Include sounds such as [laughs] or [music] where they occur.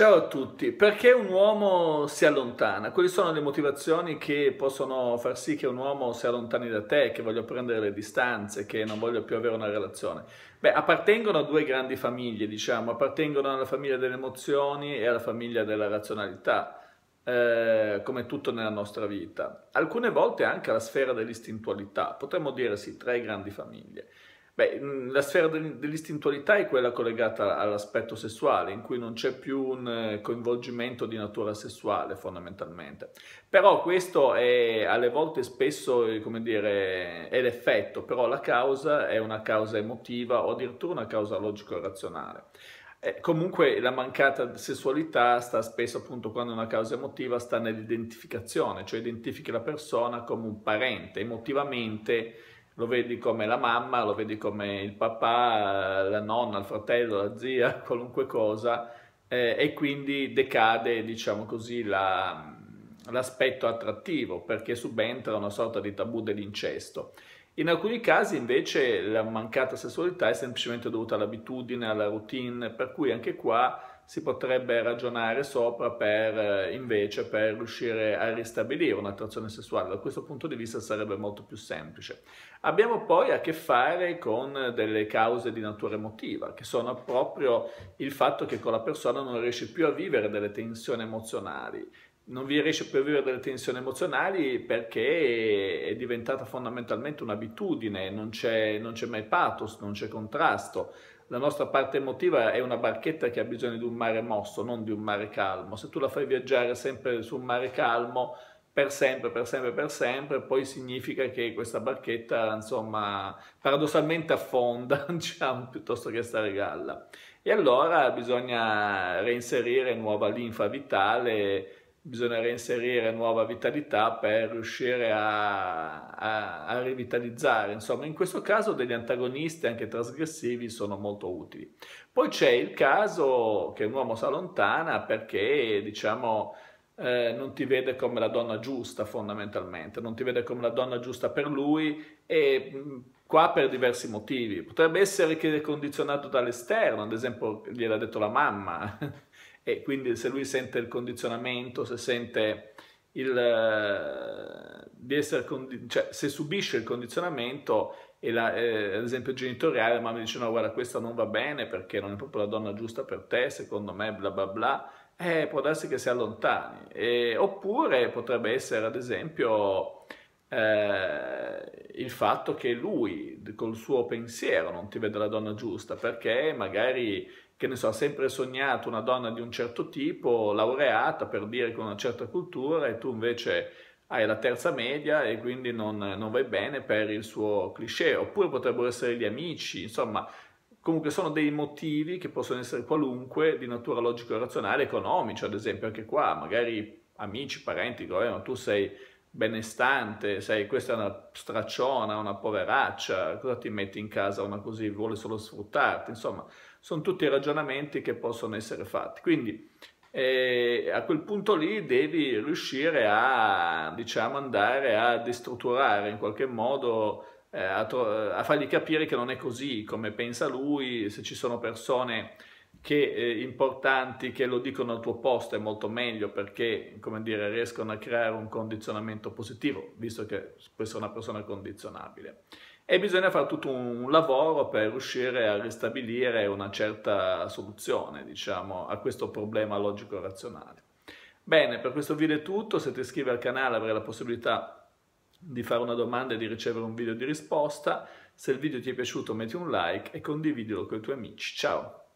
Ciao a tutti, perché un uomo si allontana? Quali sono le motivazioni che possono far sì che un uomo si allontani da te, che voglia prendere le distanze, che non voglia più avere una relazione? Beh, appartengono a due grandi famiglie, diciamo, appartengono alla famiglia delle emozioni e alla famiglia della razionalità, eh, come tutto nella nostra vita. Alcune volte anche alla sfera dell'istintualità, potremmo dire sì, tre grandi famiglie. Beh, mm, la sfera dell'istintualità è quella collegata all'aspetto sessuale, in cui non c'è più un eh, coinvolgimento di natura sessuale fondamentalmente. Però questo è alle volte spesso, eh, come dire, è l'effetto, però la causa è una causa emotiva o addirittura una causa logico-razionale. Eh, comunque la mancata sessualità sta spesso appunto quando è una causa emotiva sta nell'identificazione, cioè identifichi la persona come un parente emotivamente lo vedi come la mamma, lo vedi come il papà, la nonna, il fratello, la zia, [laughs] qualunque cosa, eh, e quindi decade, diciamo così, l'aspetto attrattivo, perché subentra una sorta di tabù dell'incesto. In alcuni casi invece la mancata sessualità è semplicemente dovuta all'abitudine, alla routine, per cui anche qua si potrebbe ragionare sopra per eh, invece per riuscire a ristabilire un'attrazione sessuale. Da questo punto di vista sarebbe molto più semplice. Abbiamo poi a che fare con delle cause di natura emotiva, che sono proprio il fatto che con la persona non riesce più a vivere delle tensioni emozionali non vi riesce più a vivere delle tensioni emozionali perché è diventata fondamentalmente un'abitudine, non c'è, mai pathos, non c'è contrasto. La nostra parte emotiva è una barchetta che ha bisogno di un mare mosso, non di un mare calmo. Se tu la fai viaggiare sempre su un mare calmo, per sempre, per sempre, per sempre, poi significa che questa barchetta, insomma, paradossalmente affonda, [laughs] diciamo, piuttosto che stare galla. E allora bisogna reinserire nuova linfa vitale, bisogna reinserire nuova vitalità per riuscire a, a, a, rivitalizzare. Insomma, in questo caso degli antagonisti, anche trasgressivi, sono molto utili. Poi c'è il caso che un uomo si allontana perché, diciamo, eh, non ti vede come la donna giusta fondamentalmente, non ti vede come la donna giusta per lui e mm, qua per diversi motivi. Potrebbe essere che è condizionato dall'esterno, ad esempio gliel'ha detto la mamma, e quindi se lui sente il condizionamento, se sente il, eh, di essere cioè, se subisce il condizionamento e la, eh, ad esempio genitoriale la mamma dice no guarda questa non va bene perché non è proprio la donna giusta per te secondo me bla bla bla eh, può darsi che si allontani e, oppure potrebbe essere ad esempio eh, il fatto che lui col suo pensiero non ti vede la donna giusta perché magari che ne so, ha sempre sognato una donna di un certo tipo, laureata per dire con una certa cultura e tu invece hai la terza media e quindi non, non vai bene per il suo cliché, oppure potrebbero essere gli amici, insomma comunque sono dei motivi che possono essere qualunque di natura logico-razionale, economici ad esempio, anche qua magari amici, parenti, tu sei benestante, sai, questa è una stracciona, una poveraccia, cosa ti metti in casa una così, vuole solo sfruttarti, insomma, sono tutti ragionamenti che possono essere fatti. Quindi eh, a quel punto lì devi riuscire a, diciamo, andare a destrutturare in qualche modo, eh, a, a fargli capire che non è così come pensa lui, se ci sono persone che eh, importanti che lo dicono al tuo posto è molto meglio perché, come dire, riescono a creare un condizionamento positivo, visto che spesso è una persona condizionabile. E bisogna fare tutto un lavoro per riuscire a ristabilire una certa soluzione, diciamo, a questo problema logico-razionale. Bene, per questo video è tutto, se ti iscrivi al canale avrai la possibilità di fare una domanda e di ricevere un video di risposta. Se il video ti è piaciuto metti un like e condividilo con i tuoi amici. Ciao!